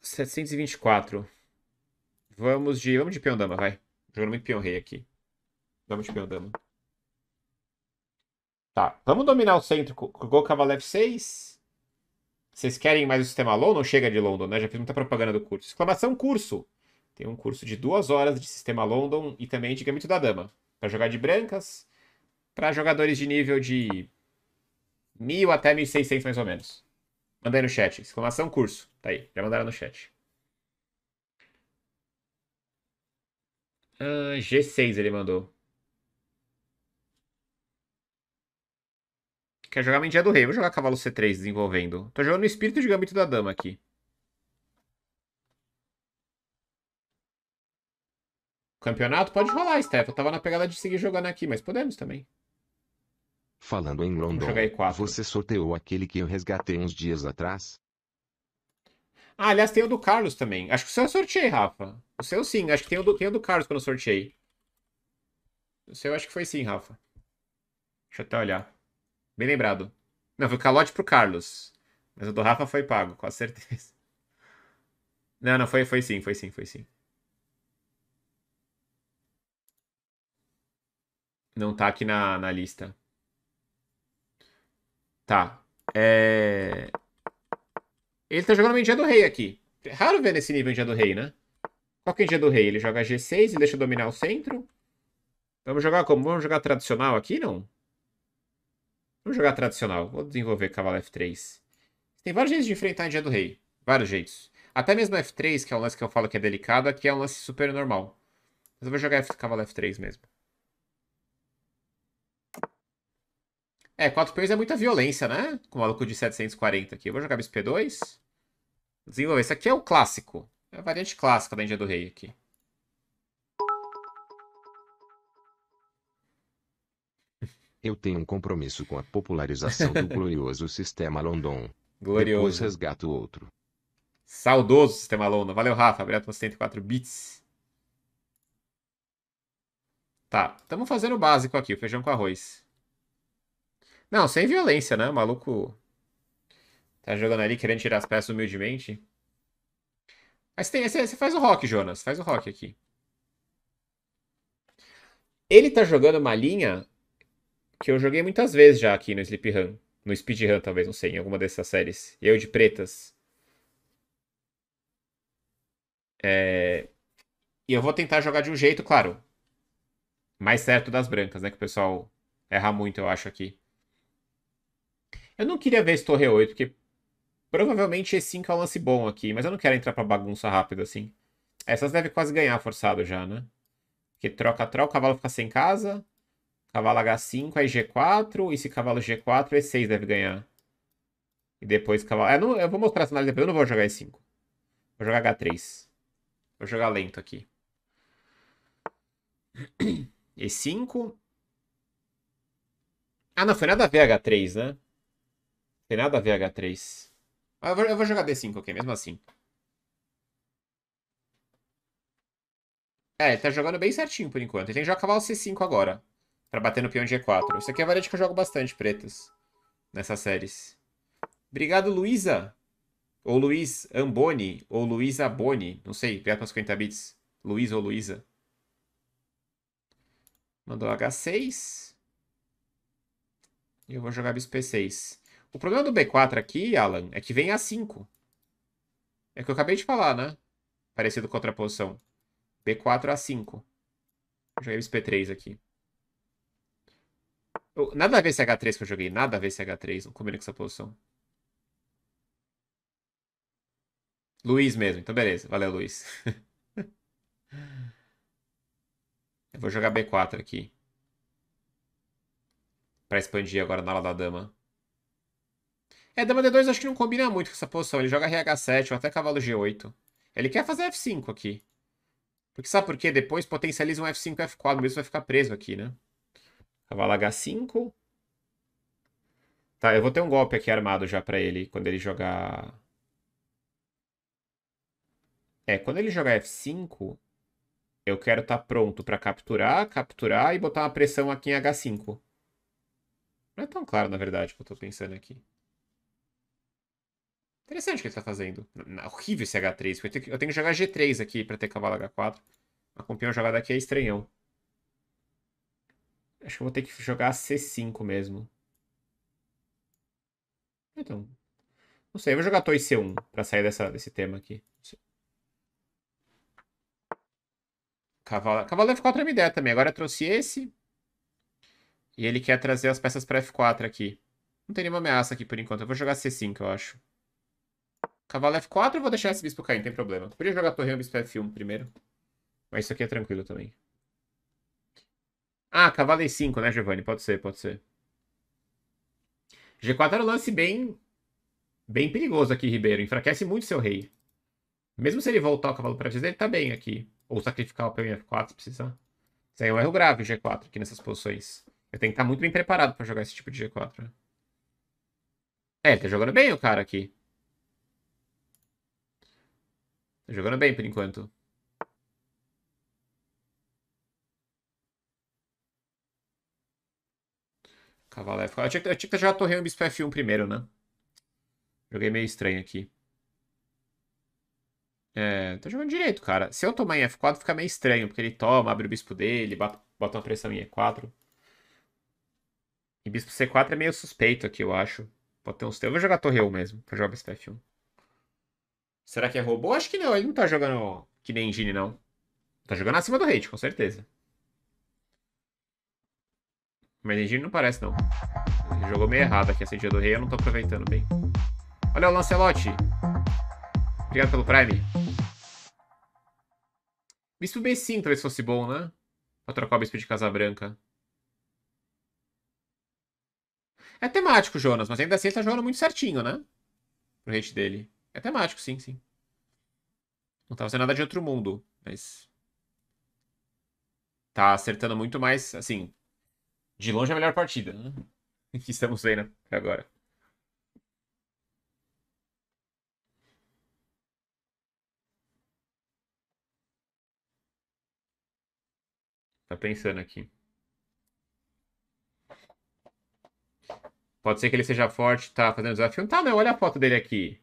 724. Ah, vamos de. Vamos de peão dama, vai. Jogando muito peão rei aqui. Vamos de peão dama. Tá. Vamos dominar o centro. com o Cavalef 6 Vocês querem mais o sistema Low? Não chega de London, né? Já fiz muita propaganda do curso. Exclamação curso. Tem um curso de duas horas de sistema London e também de gambito da dama. Para jogar de brancas. Para jogadores de nível de 1000 até 1600 mais ou menos. Mandei no chat. Exclamação curso. Tá aí, já mandaram no chat. Uh, ah, G6 ele mandou. Quer jogar Mendia do Rei? Vou jogar Cavalo C3 desenvolvendo. Tô jogando no Espírito de Gambito da Dama aqui. Campeonato? Pode rolar, Steph. tava na pegada de seguir jogando aqui, mas podemos também. Falando em London, você sorteou aquele que eu resgatei uns dias atrás? Ah, aliás, tem o do Carlos também. Acho que o seu eu sorteei, Rafa. O seu sim, acho que tem o do, tem o do Carlos que eu não sorteei. O seu acho que foi sim, Rafa. Deixa eu até olhar. Bem lembrado. Não, foi o calote pro Carlos. Mas o do Rafa foi pago, com certeza. Não, não, foi, foi sim, foi sim, foi sim. Não tá aqui na, na lista. Tá. É. Ele tá jogando uma dia do Rei aqui. É raro ver nesse nível dia do Rei, né? Qual que é a Engenha do Rei? Ele joga G6 e deixa dominar o centro. Vamos jogar como? Vamos jogar tradicional aqui, não? Vamos jogar tradicional. Vou desenvolver cavalo F3. Tem vários jeitos de enfrentar a dia do Rei. Vários jeitos. Até mesmo F3, que é um lance que eu falo que é delicado, aqui é um lance super normal. Mas eu vou jogar F cavalo F3 mesmo. É, 4 players é muita violência, né? Com o maluco de 740 aqui. Eu vou jogar bispo P2. Desenvolver. Isso aqui é o clássico. É a variante clássica da Índia do Rei aqui. Eu tenho um compromisso com a popularização do glorioso sistema London. Glorioso. Depois resgato outro. Saudoso sistema London. Valeu, Rafa. Obrigado pelos 104 bits. Tá, estamos fazendo o básico aqui, o feijão com arroz. Não, sem violência, né? O maluco tá jogando ali querendo tirar as peças humildemente. Mas tem, você, faz o rock, Jonas. Faz o rock aqui. Ele tá jogando uma linha que eu joguei muitas vezes já aqui no Sleep Run. No Speed Run, talvez, não sei, em alguma dessas séries. Eu de pretas. É... E eu vou tentar jogar de um jeito, claro. Mais certo das brancas, né? Que o pessoal erra muito, eu acho, aqui. Eu não queria ver esse torre 8, porque provavelmente E5 é um lance bom aqui, mas eu não quero entrar pra bagunça rápido assim. Essas deve quase ganhar forçado já, né? Porque troca, troca, o cavalo fica sem casa. Cavalo H5, aí G4, e se cavalo G4, E6 deve ganhar. E depois cavalo... É, não, eu vou mostrar essa análise depois, eu não vou jogar E5. Vou jogar H3. Vou jogar lento aqui. E5. Ah, não, foi nada a ver H3, né? Tem nada a ver H3. Ah, eu, vou, eu vou jogar D5 ok, mesmo assim. É, ele tá jogando bem certinho por enquanto. Ele tem que jogar cavalo C5 agora. Pra bater no peão de E4. Isso aqui é a variante que eu jogo bastante, pretas. Nessas séries. Obrigado, Luísa. Ou Luiz Amboni. Ou Luísa Boni. Não sei. Obrigado pelos 50 bits. Luiz ou Luísa. Mandou H6. E eu vou jogar bispo 6 o problema do B4 aqui, Alan, é que vem A5. É o que eu acabei de falar, né? Parecido com outra posição. B4 A5. joguei esse P3 aqui. Eu, nada a ver esse é H3 que eu joguei. Nada a ver esse é H3. Não combina com essa posição. Luiz mesmo. Então, beleza. Valeu, Luiz. eu vou jogar B4 aqui. Pra expandir agora na ala da dama. É, dama D2 acho que não combina muito com essa posição. Ele joga RH7 ou até cavalo G8. Ele quer fazer F5 aqui. Porque sabe por quê? Depois potencializa um F5 F4, mesmo vai ficar preso aqui, né? Cavalo H5. Tá, eu vou ter um golpe aqui armado já pra ele quando ele jogar... É, quando ele jogar F5, eu quero estar tá pronto para capturar, capturar e botar uma pressão aqui em H5. Não é tão claro, na verdade, o que eu tô pensando aqui. Interessante o que ele tá fazendo. Horrível esse H3. Eu tenho, que, eu tenho que jogar G3 aqui pra ter cavalo H4. A campeão jogar daqui é estranhão. Acho que eu vou ter que jogar C5 mesmo. Então. Não sei, eu vou jogar Toy C1 pra sair dessa, desse tema aqui. Cavalo, cavalo F4 é uma ideia também. Agora eu trouxe esse. E ele quer trazer as peças pra F4 aqui. Não tem nenhuma ameaça aqui por enquanto. Eu vou jogar C5, eu acho. Cavalo F4, eu vou deixar esse bispo cair, não tem problema. podia jogar torre e bispo F1 primeiro. Mas isso aqui é tranquilo também. Ah, cavalo E5, né, Giovanni? Pode ser, pode ser. G4 era um lance bem... Bem perigoso aqui, Ribeiro. Enfraquece muito seu rei. Mesmo se ele voltar o cavalo para dizer, ele tá bem aqui. Ou sacrificar o peão em F4 se precisar. Isso aí é um erro grave, G4, aqui nessas posições. Eu tenho que estar muito bem preparado para jogar esse tipo de G4. Né? É, ele tá jogando bem o cara aqui. Tô tá jogando bem por enquanto. Cavalo é... Eu tinha, eu tinha que jogar Torreão Bispo F1 primeiro, né? Joguei meio estranho aqui. É, tô jogando direito, cara. Se eu tomar em F4 fica meio estranho, porque ele toma, abre o bispo dele, bota, uma pressão em E4. E bispo C4 é meio suspeito aqui, eu acho. Pode ter uns... Eu vou jogar torre mesmo, pra jogar bispo F1. Será que é robô? Acho que não, ele não tá jogando que nem Engine, não. Tá jogando acima do rate, com certeza. Mas Engine não parece, não. Ele jogou meio errado aqui, a do Rei, eu não tô aproveitando bem. Olha o Lancelote. Obrigado pelo Prime. Bispo B5 talvez fosse bom, né? Pra trocar o Bispo de É temático, Jonas, mas ainda assim ele tá jogando muito certinho, né? Pro rate dele. É temático, sim, sim. Não tava fazendo nada de outro mundo, mas. Tá acertando muito mais, assim. De longe a melhor partida. Né, que estamos vendo agora. Tá pensando aqui. Pode ser que ele seja forte, tá fazendo desafio. tá, não. Olha a foto dele aqui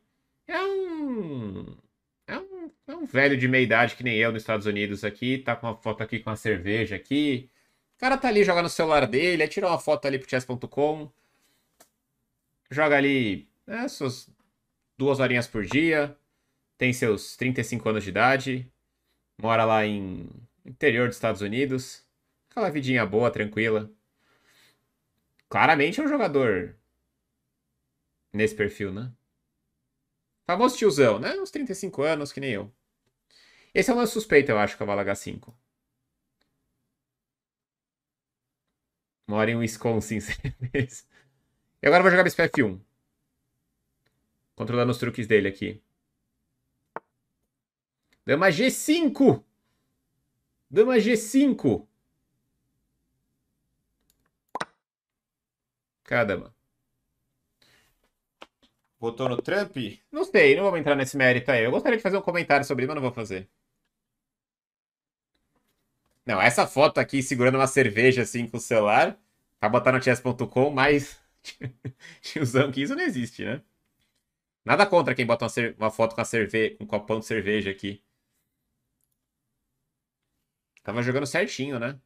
um velho de meia idade que nem eu nos Estados Unidos aqui, tá com uma foto aqui com uma cerveja aqui. O cara tá ali, jogando no celular dele, aí tira uma foto ali pro chess.com, joga ali né, suas duas horinhas por dia, tem seus 35 anos de idade, mora lá em interior dos Estados Unidos, aquela vidinha boa, tranquila. Claramente é um jogador nesse perfil, né? Famoso tiozão, né? Uns 35 anos, que nem eu. Esse é uma suspeita, eu acho, cavalo H5. Mora em Wisconsin, certeza. E agora eu vou jogar bispo F1. Controlando os truques dele aqui. Dama G5! Dama G5! a dama. Votou no Trump? Não sei, não vou entrar nesse mérito aí. Eu gostaria de fazer um comentário sobre, mas não vou fazer. Não, essa foto aqui segurando uma cerveja assim com o celular, pra botar no chess.com, mas tiozão que isso não existe, né? Nada contra quem bota uma, uma foto com a cerveja, um copão de cerveja aqui. Tava jogando certinho, né?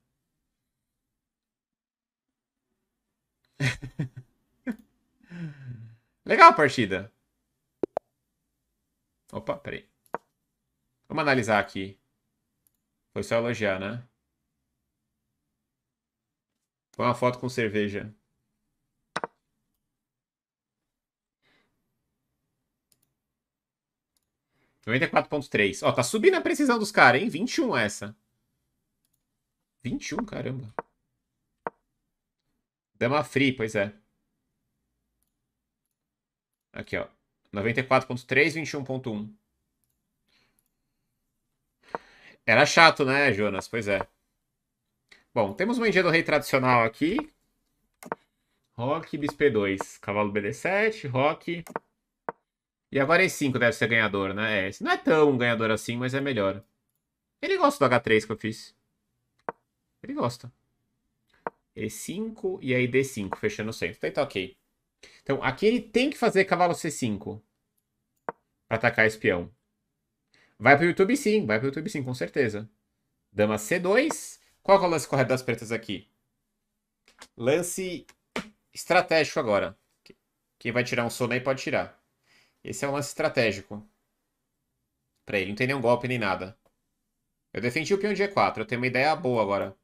Legal a partida. Opa, peraí. Vamos analisar aqui. Foi só elogiar, né? Foi uma foto com cerveja. três. Ó, tá subindo a precisão dos caras, hein? 21 essa. 21, caramba. Dama free, pois é. Aqui, ó. 94.3, 21.1. Era chato, né, Jonas? Pois é. Bom, temos uma engenho do Rei tradicional aqui. Rock, Bispo E2. Cavalo BD7, Rock. E agora E5 deve ser ganhador, né? É, esse não é tão ganhador assim, mas é melhor. Ele gosta do H3 que eu fiz. Ele gosta. E5 e aí D5, fechando o centro. Então tá ok. Então aqui ele tem que fazer cavalo C5. Pra atacar espião. Vai pro YouTube sim, vai pro YouTube sim, com certeza. Dama C2. Qual é o lance correto das pretas aqui? Lance estratégico agora. Quem vai tirar um sono aí pode tirar. Esse é um lance estratégico. Pra ele, não tem nenhum golpe nem nada. Eu defendi o peão de E4, eu tenho uma ideia boa agora.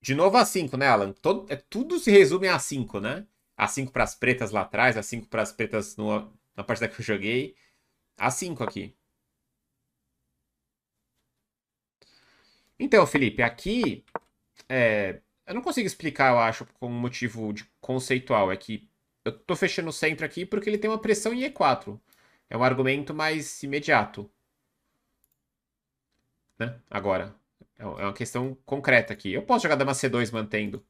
De novo A5, né, Alan? Todo, é, tudo se resume a A5, né? A5 pras pretas lá atrás, A5 pras pretas no, na parte da que eu joguei. A5 aqui. Então, Felipe, aqui é, eu não consigo explicar, eu acho, com um motivo de, conceitual. É que eu estou fechando o centro aqui porque ele tem uma pressão em E4. É um argumento mais imediato. Né? Agora. É, é uma questão concreta aqui. Eu posso jogar dama C2 mantendo.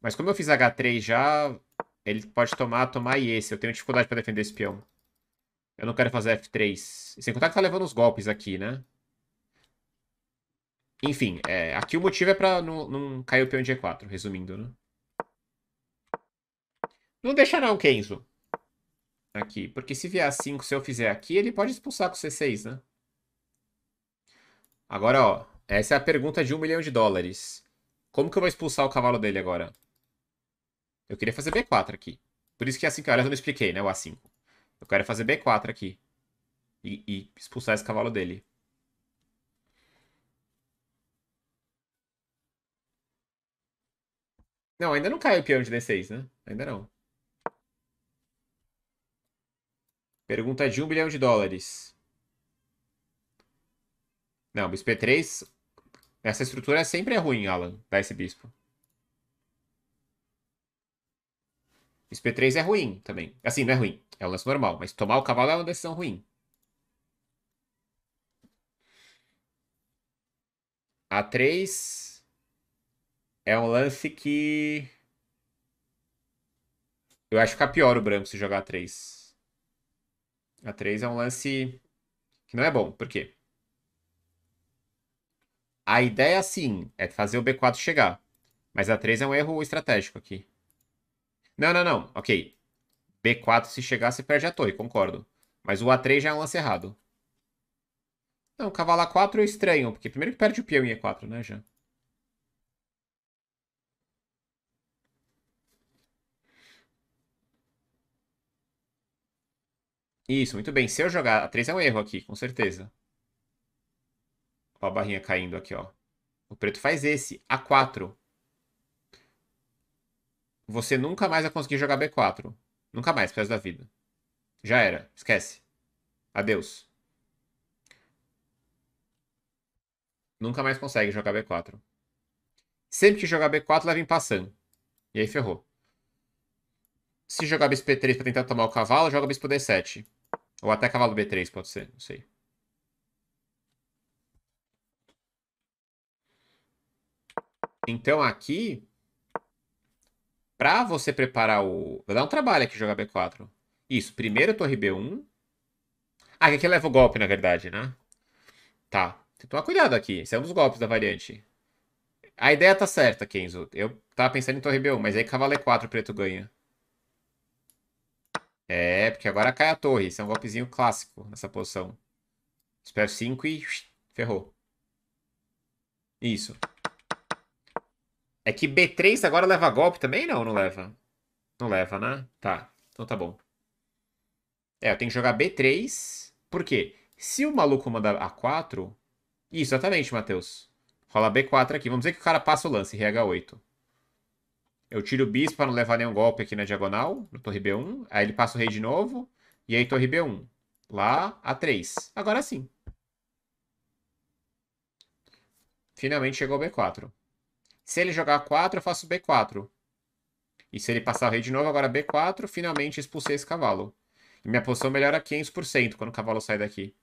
Mas como eu fiz H3 já, ele pode tomar, tomar e esse. Eu tenho dificuldade para defender esse peão. Eu não quero fazer F3. Sem contar que tá levando os golpes aqui, né? Enfim, é, aqui o motivo é para não, não cair o peão de E4, resumindo, né? Não deixa não, Kenzo. Aqui, porque se vier A5, se eu fizer aqui, ele pode expulsar com C6, né? Agora, ó, essa é a pergunta de um milhão de dólares. Como que eu vou expulsar o cavalo dele agora? Eu queria fazer B4 aqui. Por isso que é assim que eu não expliquei, né? O A5. Eu quero fazer B4 aqui. E, e expulsar esse cavalo dele. Não, ainda não caiu o peão de D6, né? Ainda não. Pergunta de um bilhão de dólares. Não, bispo E3. Essa estrutura sempre é ruim, Alan. Dá esse bispo. Bispo E3 é ruim também. Assim, não é ruim. É um lance normal. Mas tomar o cavalo é uma decisão ruim. A3. É um lance que. Eu acho que fica é pior o branco se jogar a 3. A 3 é um lance que não é bom. Por quê? A ideia, sim, é fazer o B4 chegar. Mas a 3 é um erro estratégico aqui. Não, não, não. Ok. B4 se chegar, você perde a torre, concordo. Mas o A3 já é um lance errado. Não, cavalo A4 é estranho, porque primeiro que perde o peão em E4, né, já. Isso, muito bem. Se eu jogar a 3 é um erro aqui, com certeza. Ó a barrinha caindo aqui, ó. O preto faz esse, A4. Você nunca mais vai conseguir jogar B4. Nunca mais, por causa da vida. Já era, esquece. Adeus. Nunca mais consegue jogar B4. Sempre que jogar B4, leva em passando. E aí ferrou. Se jogar bispo B3 pra tentar tomar o cavalo, joga bispo D7. Ou até cavalo B3, pode ser, não sei. Então aqui, Pra você preparar o... Vai dar um trabalho aqui jogar B4. Isso, primeiro torre B1. Ah, aqui é leva o golpe, na verdade, né? Tá, tem então que tomar cuidado aqui. Esse é um dos golpes da variante. A ideia tá certa, Kenzo. Eu tava pensando em torre B1, mas aí cavalo E4 preto ganha. É, porque agora cai a torre. Isso é um golpezinho clássico nessa posição. Espero 5 e ferrou. Isso. É que B3 agora leva golpe também? Não, não leva. Não leva, né? Tá. Então tá bom. É, eu tenho que jogar B3. Por quê? Se o maluco mandar A4... Isso, exatamente, Matheus. Rola B4 aqui. Vamos ver que o cara passa o lance. RH8. Eu tiro o bispo para não levar nenhum golpe aqui na diagonal, no torre B1. Aí ele passa o rei de novo. E aí torre B1. Lá, A3. Agora sim. Finalmente chegou o B4. Se ele jogar 4, eu faço B4. E se ele passar o rei de novo, agora B4, finalmente expulsei esse cavalo. E minha posição melhora 500% quando o cavalo sai daqui.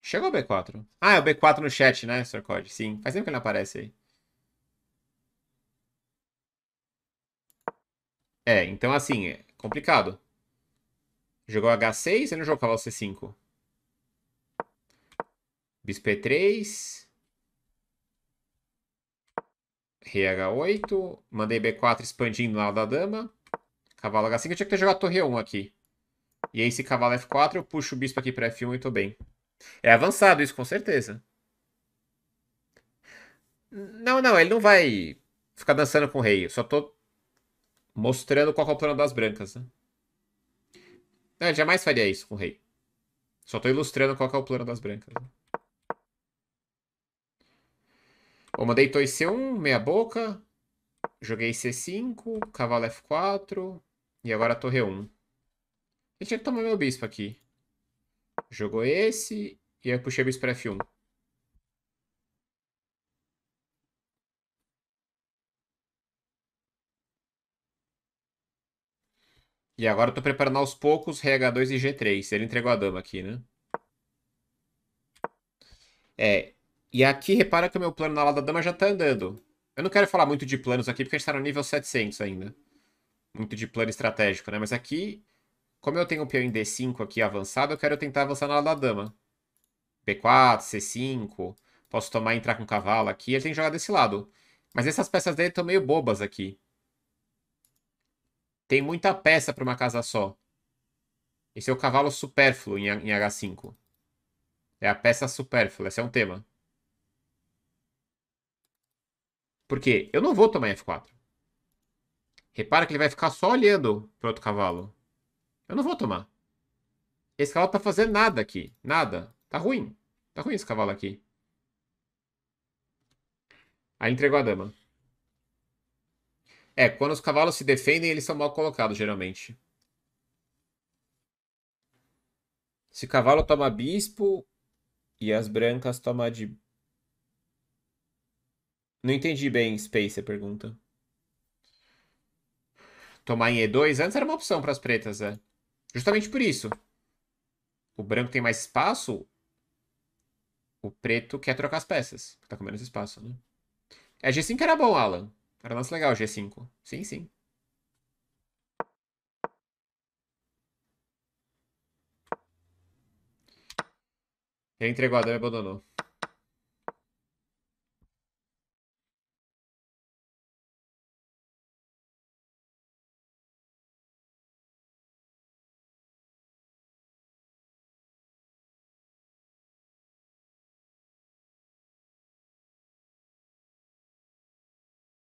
Chegou o B4. Ah, é o B4 no chat, né, Sr. Code? Sim, faz tempo que ele não aparece aí. É, então assim, é complicado. Jogou H6, ele não jogou cavalo C5. Bispo E3. Rei H8. Mandei B4 expandindo lá da dama. Cavalo H5. Eu tinha que ter jogado torre 1 aqui. E aí, se cavalo F4, eu puxo o bispo aqui pra F1 e tô bem. É avançado isso, com certeza. Não, não, ele não vai ficar dançando com o rei. Eu só tô Mostrando qual é o plano das brancas, né? Não, ele jamais faria isso com o rei. Só tô ilustrando qual é o plano das brancas. Eu né? mandei torre C1, meia boca. Joguei C5, cavalo F4. E agora torre 1. Eu tinha que tomar meu bispo aqui. Jogou esse. E eu puxei o bispo pra F1. E agora eu tô preparando aos poucos RH2 e G3. Ele entregou a dama aqui, né? É. E aqui repara que o meu plano na ala da dama já tá andando. Eu não quero falar muito de planos aqui, porque a gente tá no nível 700 ainda. Muito de plano estratégico, né? Mas aqui, como eu tenho um peão em D5 aqui avançado, eu quero tentar avançar na ala da dama. B4, C5... Posso tomar e entrar com cavalo aqui. Ele tem que jogar desse lado. Mas essas peças dele estão meio bobas aqui. Tem muita peça para uma casa só. Esse é o cavalo supérfluo em, em H5. É a peça supérflua, esse é um tema. Porque eu não vou tomar F4. Repara que ele vai ficar só olhando pro outro cavalo. Eu não vou tomar. Esse cavalo tá fazendo nada aqui. Nada. Tá ruim. Tá ruim esse cavalo aqui. Aí entregou a dama. É, quando os cavalos se defendem, eles são mal colocados, geralmente. Se cavalo toma bispo e as brancas toma de. Não entendi bem, Space, a pergunta. Tomar em E2 antes era uma opção para as pretas, é. Justamente por isso. O branco tem mais espaço, o preto quer trocar as peças. Tá com menos espaço, né? É G5 era bom, Alan. Era nosso legal G5. Sim, sim. Ele entregou a dama e abandonou.